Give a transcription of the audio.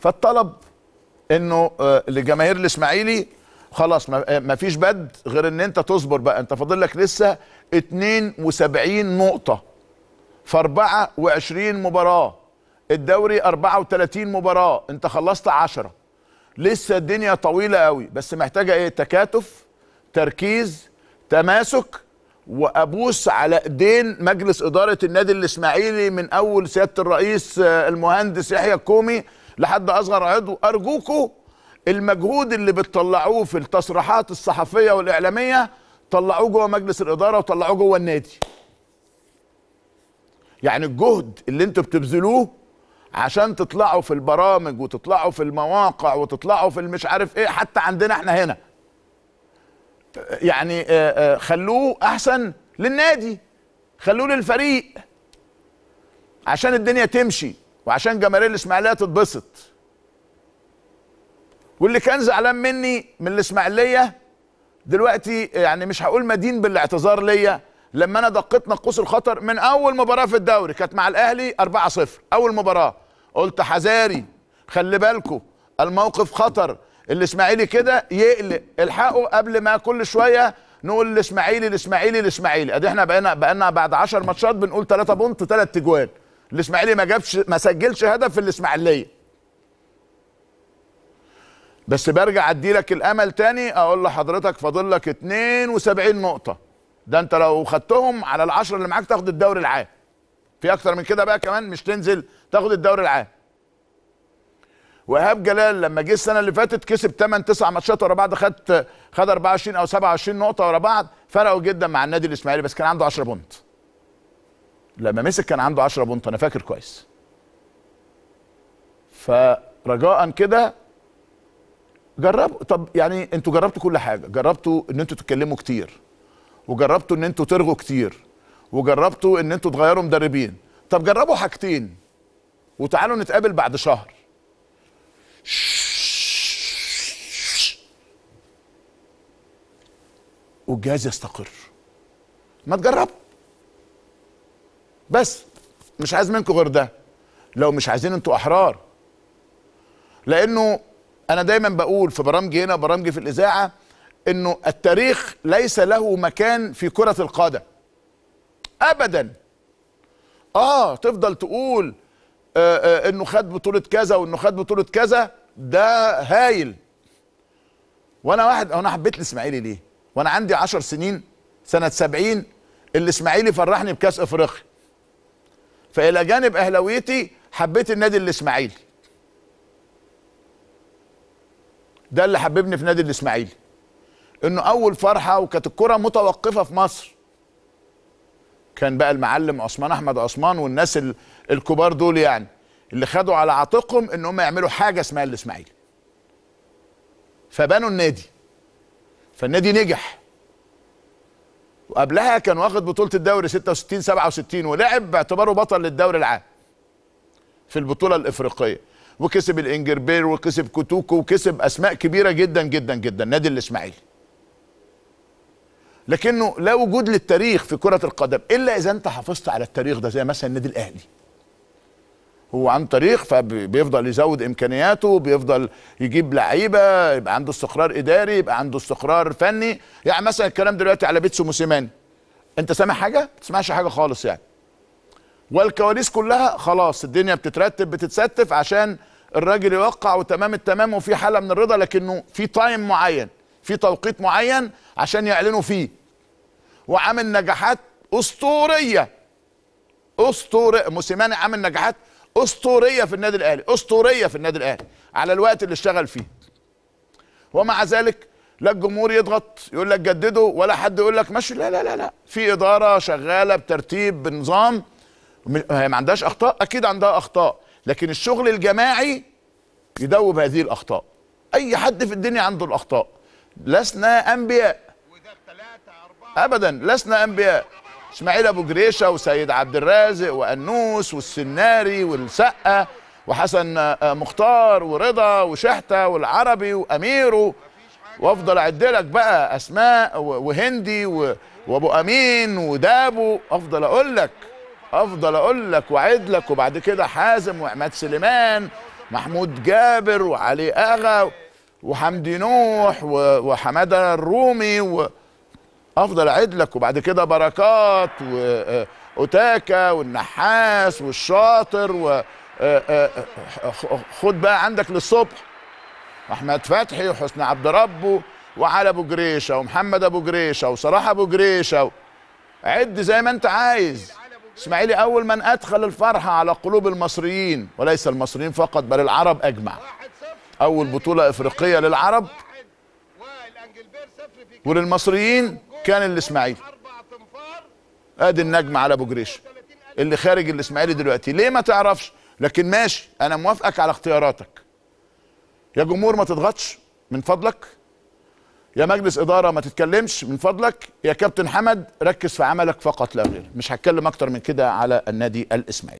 فالطلب انه آه، لجماهير الاسماعيلي خلاص آه، ما فيش بد غير ان انت تصبر بقى انت فاضل لك لسه 72 نقطه في 24 مباراه الدوري 34 مباراه انت خلصت 10 لسه الدنيا طويله قوي بس محتاجه ايه تكاتف تركيز تماسك وابوس على ايدين مجلس اداره النادي الاسماعيلي من اول سياده الرئيس آه، المهندس يحيى الكومي لحد اصغر عضو ارجوكوا المجهود اللي بتطلعوه في التصريحات الصحفيه والاعلاميه طلعوه جوه مجلس الاداره وطلعوه جوه النادي يعني الجهد اللي انتوا بتبذلوه عشان تطلعوا في البرامج وتطلعوا في المواقع وتطلعوا في المش عارف ايه حتى عندنا احنا هنا يعني آه، آه، خلوه احسن للنادي خلوه للفريق عشان الدنيا تمشي وعشان جماهير الاسماعيليه تتبسط واللي كان زعلان مني من الاسماعيليه دلوقتي يعني مش هقول مدين بالاعتذار ليا لما انا دقيت نقوص الخطر من اول مباراه في الدوري كانت مع الاهلي 4-0 اول مباراه قلت حذاري خلي بالكم الموقف خطر الاسماعيلي كده يقلق الحقه قبل ما كل شويه نقول الاسماعيلي الاسماعيلي الاسماعيلي ادي احنا بقينا بقينا بعد 10 ماتشات بنقول 3 بونت 3 تجوان الاسماعيلي ما جابش ما سجلش هدف في الاسماعيليه بس برجع ادي لك الامل تاني اقول لحضرتك فاضل لك 72 نقطه ده انت لو خدتهم على العشرة اللي معاك تاخد الدوري العام في اكتر من كده بقى كمان مش تنزل تاخد الدوري العام وهاب جلال لما جه السنه اللي فاتت كسب 8 9 ماتشات ورا بعض خد خد 24 او 27 نقطه ورا بعض فرقوا جدا مع النادي الاسماعيلي بس كان عنده 10 بونت لما مسك كان عنده 10 بونت انا فاكر كويس فرجاء كده جربوا طب يعني انتوا جربتوا كل حاجه جربتوا ان انتوا تتكلموا كتير وجربتوا ان انتوا ترغوا كتير وجربتوا ان انتوا تغيروا مدربين طب جربوا حاجتين وتعالوا نتقابل بعد شهر والجهاز يستقر ما تجربوا بس مش عايز منكم غير ده لو مش عايزين انتوا احرار لانه انا دايما بقول في برامجي هنا برامجي في الاذاعه انه التاريخ ليس له مكان في كره القدم ابدا اه تفضل تقول آآ آه، آآ آه، انه خد بطوله كذا وانه خد بطوله كذا ده هايل وانا واحد انا حبيت الاسماعيلي ليه وانا عندي 10 سنين سنه 70 الاسماعيلي فرحني بكاس افريقيا فإلى جانب أهلاويتي حبيت النادي الإسماعيلي ده اللي حببني في نادي الإسماعيلي إنه أول فرحة وكانت الكرة متوقفة في مصر كان بقى المعلم عثمان أحمد عثمان والناس الكبار دول يعني اللي خدوا على عاتقهم إن هم يعملوا حاجة اسمها الإسماعيلي فبنوا النادي فالنادي نجح وقبلها كان واخد بطوله الدوري 66 67 ولعب باعتباره بطل للدوري العام في البطوله الافريقيه وكسب الانجربير وكسب كوتوكو وكسب اسماء كبيره جدا جدا جدا نادي الاسماعيلي لكنه لا وجود للتاريخ في كره القدم الا اذا انت حافظت على التاريخ ده زي مثلا النادي الاهلي هو عن طريق فبيفضل يزود امكانياته بيفضل يجيب لعيبه يبقى عنده استقرار اداري يبقى عنده استقرار فني يعني مثلا الكلام دلوقتي على بيتسو موسيماني انت سامع حاجه ما تسمعش حاجه خالص يعني والكواليس كلها خلاص الدنيا بتترتب بتتستف عشان الراجل يوقع وتمام التمام وفي حاله من الرضا لكنه في تايم معين في توقيت معين عشان يعلنوا فيه وعامل نجاحات اسطوريه اسطوري موسيماني عامل نجاحات اسطوريه في النادي الاهلي اسطوريه في النادي الاهلي على الوقت اللي اشتغل فيه ومع ذلك لا الجمهور يضغط يقول لك جدده ولا حد يقول لك مشي لا لا لا لا في اداره شغاله بترتيب بنظام هي ما عندهاش اخطاء اكيد عندها اخطاء لكن الشغل الجماعي يدوب هذه الاخطاء اي حد في الدنيا عنده الاخطاء لسنا انبياء ابدا لسنا انبياء اسماعيل ابو جريشه وسيد عبد الرازق وانوس والسناري والسقه وحسن آه، آه، مختار ورضا وشحته والعربي واميره وافضل اعدلك بقى اسماء وهندي وابو امين ودابو افضل اقول لك افضل اقول لك واعد لك وبعد كده حازم وعماد سليمان محمود جابر وعلي اغا وحمدي نوح وحماده الرومي و... افضل اعد لك وبعد كده بركات واتاكا آه، والنحاس والشاطر و آه، آه، خد بقى عندك للصبح احمد فتحي وحسني عبد ربه وعلى ابو جريشه ومحمد ابو جريشه وصلاح ابو جريشه عد زي ما انت عايز اسماعيلي اول من ادخل الفرحه على قلوب المصريين وليس المصريين فقط بل العرب اجمع اول بطوله افريقيه للعرب وللمصريين كان الاسماعيلي ادي النجم على ابو جريش اللي خارج الاسماعيلي دلوقتي ليه ما تعرفش لكن ماشي انا موافقك على اختياراتك يا جمهور ما تضغطش من فضلك يا مجلس اداره ما تتكلمش من فضلك يا كابتن حمد ركز في عملك فقط لا غير مش هتكلم اكتر من كده على النادي الاسماعيلي